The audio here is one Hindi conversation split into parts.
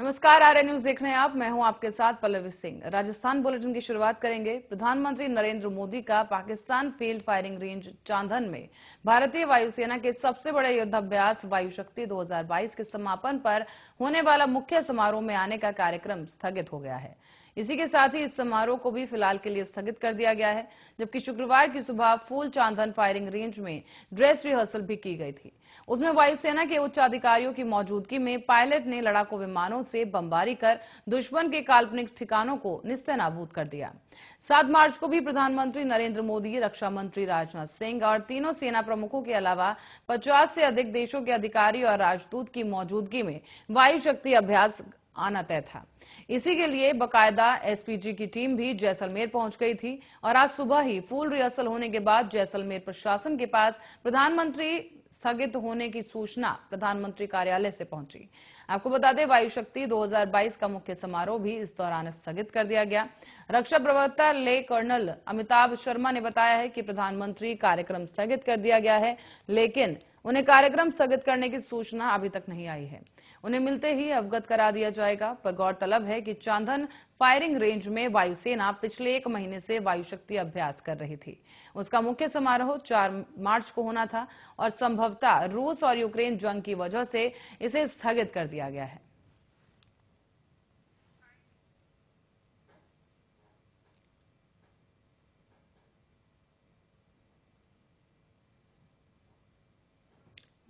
नमस्कार आर न्यूज देख रहे हैं आप मैं हूं आपके साथ पल्लवी सिंह राजस्थान बुलेटिन की शुरुआत करेंगे प्रधानमंत्री नरेंद्र मोदी का Pakistan field firing range Chandan में भारतीय वायुसेना के सबसे बड़े युद्धाभ्यास वायु शक्ति 2022 के समापन पर होने वाला मुख्य समारोह में आने का कार्यक्रम स्थगित हो गया है इसी के साथ ही इस समारोह को भी फिलहाल के लिए स्थगित कर दिया गया है जबकि शुक्रवार की सुबह फूल चांदन फायरिंग रेंज में ड्रेस रिहर्सल भी की गई थी उसमें वायुसेना के उच्च अधिकारियों की मौजूदगी में पायलट ने लड़ाकू विमानों से बमबारी कर दुश्मन के काल्पनिक ठिकानों को निस्तनाबूद कर दिया सात मार्च को भी प्रधानमंत्री नरेंद्र मोदी रक्षा मंत्री राजनाथ सिंह और तीनों सेना प्रमुखों के अलावा पचास से अधिक देशों के अधिकारी और राजदूत की मौजूदगी में वायु शक्ति अभ्यास आना तय था इसी के लिए बकायदा एसपीजी की टीम भी जैसलमेर पहुंच गई थी और आज सुबह ही फुल रिहर्सल होने के बाद जैसलमेर प्रशासन के पास प्रधानमंत्री स्थगित होने की सूचना प्रधानमंत्री कार्यालय से पहुंची आपको बता दें वायु शक्ति 2022 का मुख्य समारोह भी इस दौरान स्थगित कर दिया गया रक्षा प्रवक्ता ले कर्नल अमिताभ शर्मा ने बताया है कि प्रधानमंत्री कार्यक्रम स्थगित कर दिया गया है लेकिन उन्हें कार्यक्रम स्थगित करने की सूचना अभी तक नहीं आई है उन्हें मिलते ही अवगत करा दिया जाएगा पर गौरतलब है कि चांदन फायरिंग रेंज में वायुसेना पिछले एक महीने से वायु शक्ति अभ्यास कर रही थी उसका मुख्य समारोह चार मार्च को होना था और संभवतः रूस और यूक्रेन जंग की वजह से इसे स्थगित कर दिया गया है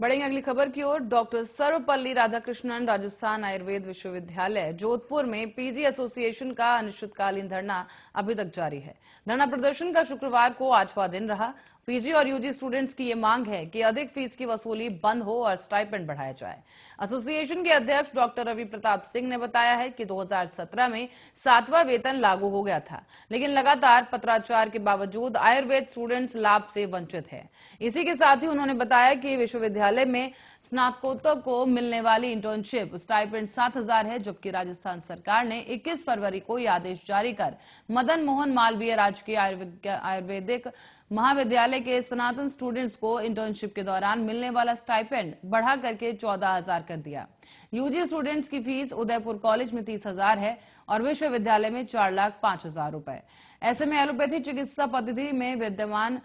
बढ़ेंगे अगली खबर की ओर डॉक्टर सर्वपल्ली राधाकृष्णन राजस्थान आयुर्वेद विश्वविद्यालय जोधपुर में पीजी एसोसिएशन का अनिश्चितकालीन धरना अभी तक जारी है धरना प्रदर्शन का शुक्रवार को आठवां दिन रहा पीजी और यूजी स्टूडेंट्स की ये मांग है कि अधिक फीस की वसूली बंद हो और स्टाइपेंड बढ़ाया जाए एसोसिएशन के अध्यक्ष डॉक्टर रवि प्रताप सिंह ने बताया है कि 2017 में सातवां वेतन लागू हो गया था लेकिन लगातार पत्राचार के बावजूद आयुर्वेद स्टूडेंट्स लाभ से वंचित है इसी के साथ ही उन्होंने बताया कि विश्वविद्यालय विश्वविद्यालय में स्नातकोत्तर को मिलने वाली इंटर्नशिप स्टाइपेंट सात हजार है जबकि राजस्थान सरकार ने 21 फरवरी को यह आदेश जारी कर मदन मोहन मालवीय राजकीय आयुर्वेदिक महाविद्यालय के स्नातन स्टूडेंट्स को इंटर्नशिप के दौरान मिलने वाला स्टाइपेंड बढ़ा करके चौदह हजार कर दिया यूजी स्टूडेंट्स की फीस उदयपुर कॉलेज में तीस हजार है और विश्वविद्यालय में चार लाख पांच हजार रूपए ऐसे में एलोपैथी चिकित्सा पद्धति में विद्यमान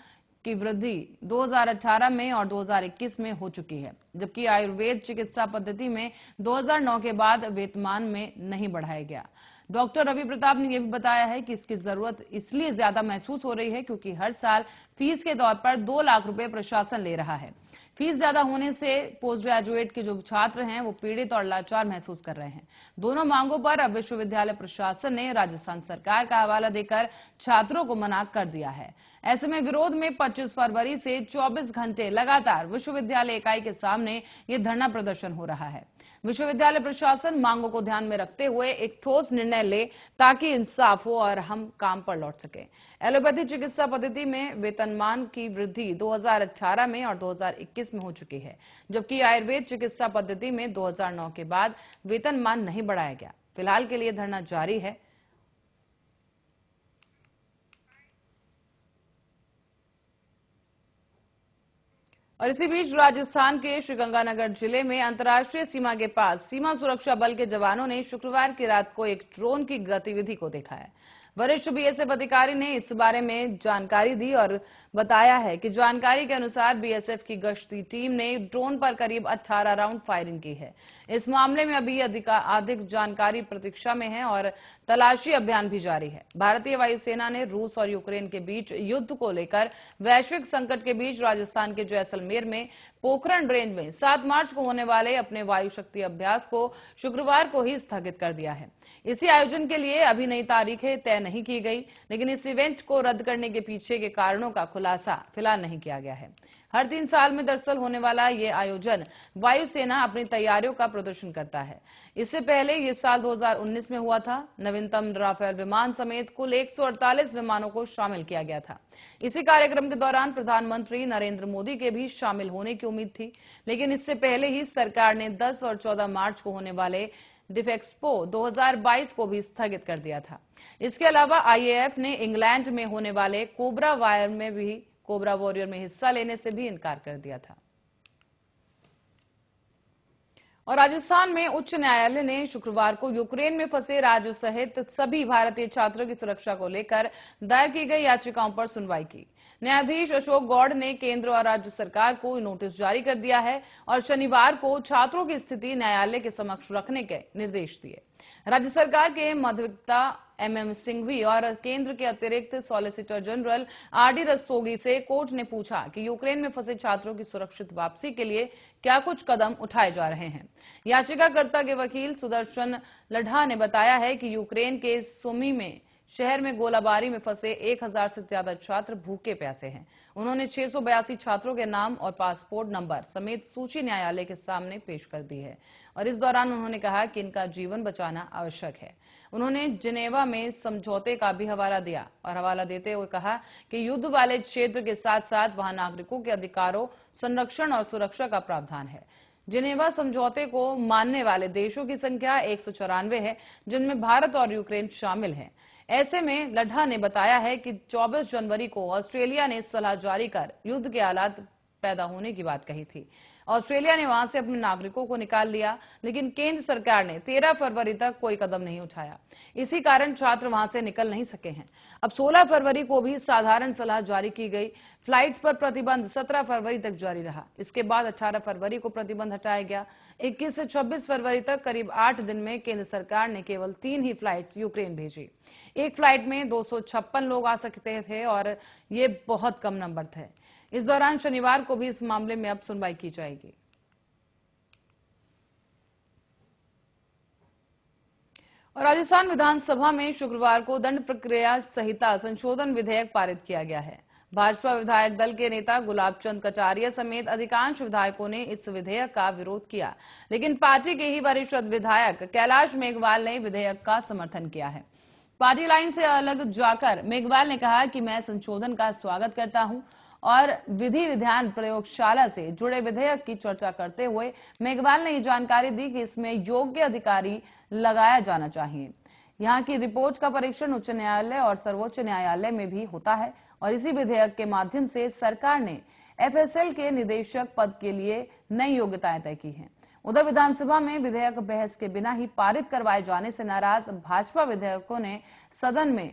की वृद्धि 2018 में और 2021 में हो चुकी है जबकि आयुर्वेद चिकित्सा पद्धति में 2009 के बाद वेतमान में नहीं बढ़ाया गया डॉक्टर रवि प्रताप ने यह भी बताया है कि इसकी जरूरत इसलिए ज्यादा महसूस हो रही है क्योंकि हर साल फीस के तौर पर दो लाख रुपए प्रशासन ले रहा है फीस ज्यादा होने से पोस्ट ग्रेजुएट के जो छात्र हैं वो पीड़ित और लाचार महसूस कर रहे हैं दोनों मांगों पर अब विश्वविद्यालय प्रशासन ने राजस्थान सरकार का हवाला देकर छात्रों को मना कर दिया है ऐसे में विरोध में 25 फरवरी से 24 घंटे लगातार विश्वविद्यालय इकाई के सामने ये धरना प्रदर्शन हो रहा है विश्वविद्यालय प्रशासन मांगों को ध्यान में रखते हुए एक ठोस निर्णय ले ताकि इंसाफ हो और हम काम पर लौट सके एलोपैथी चिकित्सा पद्धति में वेतनमान की वृद्धि 2018 में और 2021 में हो चुकी है जबकि आयुर्वेद चिकित्सा पद्धति में 2009 के बाद वेतनमान नहीं बढ़ाया गया फिलहाल के लिए धरना जारी है और इसी बीच राजस्थान के श्रीगंगानगर जिले में अंतर्राष्ट्रीय सीमा के पास सीमा सुरक्षा बल के जवानों ने शुक्रवार की रात को एक ड्रोन की गतिविधि को देखा है वरिष्ठ बीएसएफ अधिकारी ने इस बारे में जानकारी दी और बताया है कि जानकारी के अनुसार बीएसएफ की गश्ती टीम ने ड्रोन पर करीब 18 राउंड फायरिंग की है इस मामले में अभी अधिक जानकारी प्रतीक्षा में है और तलाशी अभियान भी जारी है भारतीय वायुसेना ने रूस और यूक्रेन के बीच युद्ध को लेकर वैश्विक संकट के बीच राजस्थान के जैसलमेर में पोखरण रेंज में सात मार्च को होने वाले अपने वायु शक्ति अभ्यास को शुक्रवार को ही स्थगित कर दिया है इसी आयोजन के लिए अभी नई तारीखें तय नहीं की गई लेकिन इस इवेंट को रद्द करने के पीछे के कारणों का खुलासा फिलहाल नहीं किया गया है हर तीन साल में दरअसल होने वाला ये आयोजन वायुसेना अपनी तैयारियों का प्रदर्शन करता है इससे पहले ये साल 2019 में हुआ था नवीनतम राफेल विमान समेत कुल 148 विमानों को शामिल किया गया था इसी कार्यक्रम के दौरान प्रधानमंत्री नरेंद्र मोदी के भी शामिल होने की उम्मीद थी लेकिन इससे पहले ही सरकार ने दस और चौदह मार्च को होने वाले डिफेक्सपो 2022 को भी स्थगित कर दिया था इसके अलावा आईएएफ ने इंग्लैंड में होने वाले कोबरा वायर में भी कोबरा वॉरियर में हिस्सा लेने से भी इनकार कर दिया था और राजस्थान में उच्च न्यायालय ने शुक्रवार को यूक्रेन में फंसे राज्य सहित सभी भारतीय छात्रों की सुरक्षा को लेकर दायर की गई याचिकाओं पर सुनवाई की न्यायाधीश अशोक गौड़ ने केंद्र और राज्य सरकार को नोटिस जारी कर दिया है और शनिवार को छात्रों की स्थिति न्यायालय के समक्ष रखने के निर्देश दिए राज्य सरकार के मध्यता एमएम सिंघवी और केंद्र के अतिरिक्त सॉलिसिटर जनरल आरडी रस्तोगी से कोर्ट ने पूछा कि यूक्रेन में फंसे छात्रों की सुरक्षित वापसी के लिए क्या कुछ कदम उठाए जा रहे हैं याचिकाकर्ता के वकील सुदर्शन लढ़ा ने बताया है कि यूक्रेन के सुमी में शहर में गोलाबारी में फंसे 1000 से ज्यादा छात्र भूखे प्यासे हैं उन्होंने छह छात्रों के नाम और पासपोर्ट नंबर समेत सूची न्यायालय के सामने पेश कर दी है और इस दौरान उन्होंने कहा कि इनका जीवन बचाना आवश्यक है उन्होंने जिनेवा में समझौते का भी हवाला दिया और हवाला देते हुए कहा कि युद्ध वाले क्षेत्र के साथ साथ वहां नागरिकों के अधिकारों संरक्षण और सुरक्षा का प्रावधान है जिनेवा समझौते को मानने वाले देशों की संख्या एक है जिनमें भारत और यूक्रेन शामिल है ऐसे में लड्ढा ने बताया है कि 24 जनवरी को ऑस्ट्रेलिया ने सलाह जारी कर युद्ध के हालात पैदा होने की बात कही थी ऑस्ट्रेलिया ने वहां से अपने नागरिकों को निकाल लिया लेकिन केंद्र सरकार ने तेरह फरवरी तक कोई कदम नहीं उठाया इसी कारण छात्र वहां से निकल नहीं सके हैं अब सोलह फरवरी को भी साधारण सलाह जारी की गई फ्लाइट्स पर प्रतिबंध सत्रह फरवरी तक जारी रहा इसके बाद अठारह फरवरी को प्रतिबंध हटाया गया इक्कीस से छब्बीस फरवरी तक करीब आठ दिन में केंद्र सरकार ने केवल तीन ही फ्लाइट्स यूक्रेन भेजी एक फ्लाइट में दो लोग आ सकते थे और ये बहुत कम नंबर थे इस दौरान शनिवार को भी इस मामले में अब सुनवाई की जाएगी जाएगी और राजस्थान विधानसभा में शुक्रवार को दंड प्रक्रिया संहिता संशोधन विधेयक पारित किया गया है भाजपा विधायक दल के नेता गुलाब चंद कटारिया समेत अधिकांश विधायकों ने इस विधेयक का विरोध किया लेकिन पार्टी के ही वरिष्ठ विधायक कैलाश मेघवाल ने विधेयक का समर्थन किया है पार्टी लाइन से अलग जाकर मेघवाल ने कहा कि मैं संशोधन का स्वागत करता हूं और विधि विधान प्रयोगशाला से जुड़े विधेयक की चर्चा करते हुए मेघवाल ने ये जानकारी दी कि इसमें योग्य अधिकारी लगाया जाना चाहिए यहाँ की रिपोर्ट का परीक्षण उच्च न्यायालय और सर्वोच्च न्यायालय में भी होता है और इसी विधेयक के माध्यम से सरकार ने एफएसएल के निदेशक पद के लिए नई योग्यताएं तय की हैं। उधर विधानसभा में विधेयक बहस के बिना ही पारित करवाए जाने से नाराज भाजपा विधेयकों ने सदन में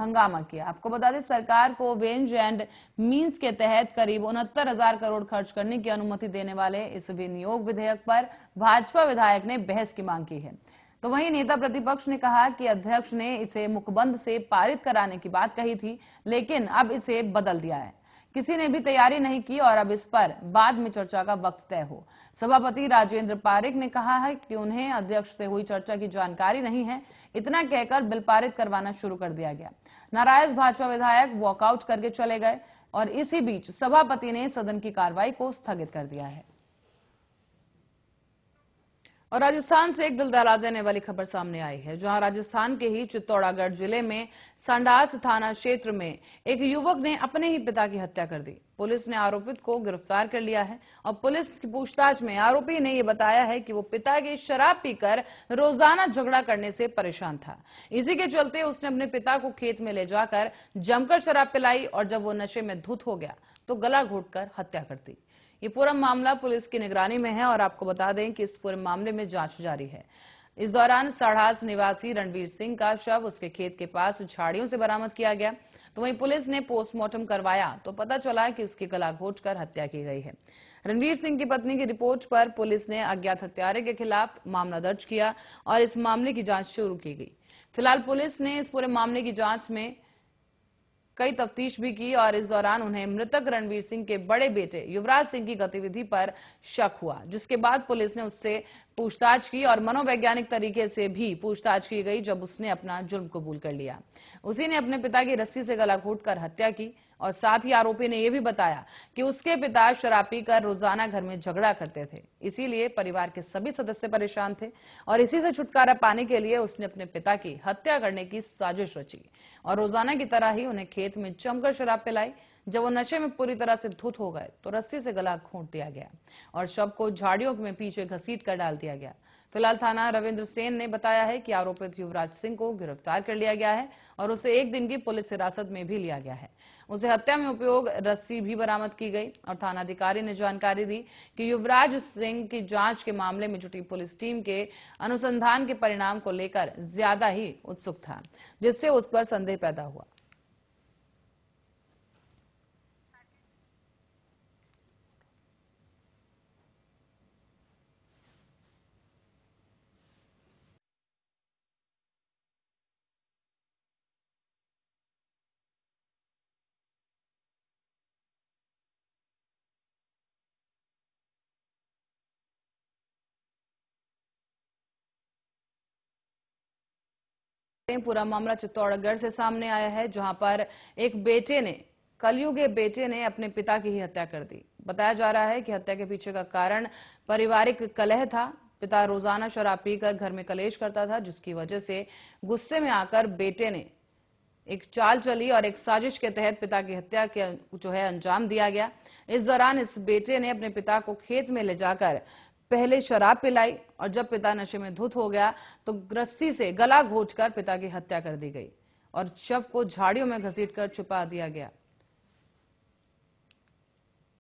हंगामा किया आपको बता दें सरकार को वेंज एंड मींस के तहत करीब उनहत्तर हजार करोड़ खर्च करने की अनुमति देने वाले इस विनियोग विधेयक पर भाजपा विधायक ने बहस की मांग की है तो वहीं नेता प्रतिपक्ष ने कहा कि अध्यक्ष ने इसे मुखबंद से पारित कराने की बात कही थी लेकिन अब इसे बदल दिया है किसी ने भी तैयारी नहीं की और अब इस पर बाद में चर्चा का वक्त तय हो सभापति राजेंद्र पारिक ने कहा है कि उन्हें अध्यक्ष से हुई चर्चा की जानकारी नहीं है इतना कहकर बिल पारित करवाना शुरू कर दिया गया नाराज भाजपा विधायक वॉकआउट करके चले गए और इसी बीच सभापति ने सदन की कार्रवाई को स्थगित कर दिया है और राजस्थान से एक दिलदारा देने वाली खबर सामने आई है जहां राजस्थान के ही चित्तौड़गढ़ जिले में सांडास थाना क्षेत्र में एक युवक ने अपने ही पिता की हत्या कर दी पुलिस ने आरोपित को गिरफ्तार कर लिया है और पुलिस की पूछताछ में आरोपी ने यह बताया है कि वो पिता की शराब पीकर रोजाना झगड़ा करने से परेशान था इसी के चलते उसने अपने पिता को खेत में ले जाकर जमकर शराब पिलाई और जब वो नशे में धुत हो गया तो गला घोट हत्या कर दी ये पूरा मामला पुलिस की निगरानी में है और आपको बता दें कि इस पूरे मामले में जांच जारी है इस दौरान साढ़ास निवासी रणवीर सिंह का शव उसके खेत के पास झाड़ियों से बरामद किया गया तो वहीं पुलिस ने पोस्टमार्टम करवाया तो पता चला कि उसकी गला घोट कर हत्या की गई है रणवीर सिंह की पत्नी की रिपोर्ट पर पुलिस ने अज्ञात हत्यारे के खिलाफ मामला दर्ज किया और इस मामले की जांच शुरू की गई फिलहाल पुलिस ने इस पूरे मामले की जांच में कई तफ्तीश भी की और इस दौरान उन्हें मृतक रणवीर सिंह के बड़े बेटे युवराज सिंह की गतिविधि पर शक हुआ जिसके बाद पुलिस ने उससे पूछताछ की और मनोवैज्ञानिक तरीके से भी पूछताछ की गई जब उसने अपना जुर्म कबूल कर लिया उसी ने अपने पिता की रस्सी से गला घोट कर हत्या की और साथ ही आरोपी ने यह भी बताया कि उसके पिता शराब पीकर रोजाना घर में झगड़ा करते थे इसीलिए परिवार के सभी सदस्य परेशान थे और इसी से छुटकारा पाने के लिए उसने अपने पिता की हत्या करने की साजिश रची और रोजाना की तरह ही उन्हें खेत में चमकर शराब पिलाई जब वो नशे में पूरी तरह से धुत हो गए तो रस्सी से गला घोंट दिया गया और शव को झाड़ियों में पीछे घसीट कर डाल दिया गया फिलहाल थाना रविंद्र सेन ने बताया है कि आरोपित युवराज सिंह को गिरफ्तार कर लिया गया है और उसे एक दिन की पुलिस हिरासत में भी लिया गया है उसे हत्या में उपयोग रस्सी भी बरामद की गई और थानाधिकारी ने जानकारी दी कि युवराज सिंह की जांच के मामले में जुटी पुलिस टीम के अनुसंधान के परिणाम को लेकर ज्यादा ही उत्सुक था जिससे उस पर संदेह पैदा हुआ सकते हैं पूरा मामला चित्तौड़गढ़ से सामने आया है जहां पर एक बेटे ने कलयुगे बेटे ने अपने पिता की ही हत्या कर दी बताया जा रहा है कि हत्या के पीछे का कारण पारिवारिक कलह था पिता रोजाना शराब पीकर घर में कलेश करता था जिसकी वजह से गुस्से में आकर बेटे ने एक चाल चली और एक साजिश के तहत पिता की हत्या के जो है अंजाम दिया गया इस दौरान इस बेटे ने अपने पिता को खेत में ले जाकर पहले शराब पिलाई और जब पिता नशे में धुत हो गया तो ग्रस्ती से गला घोटकर पिता की हत्या कर दी गई और शव को झाड़ियों में घसीटकर छुपा दिया गया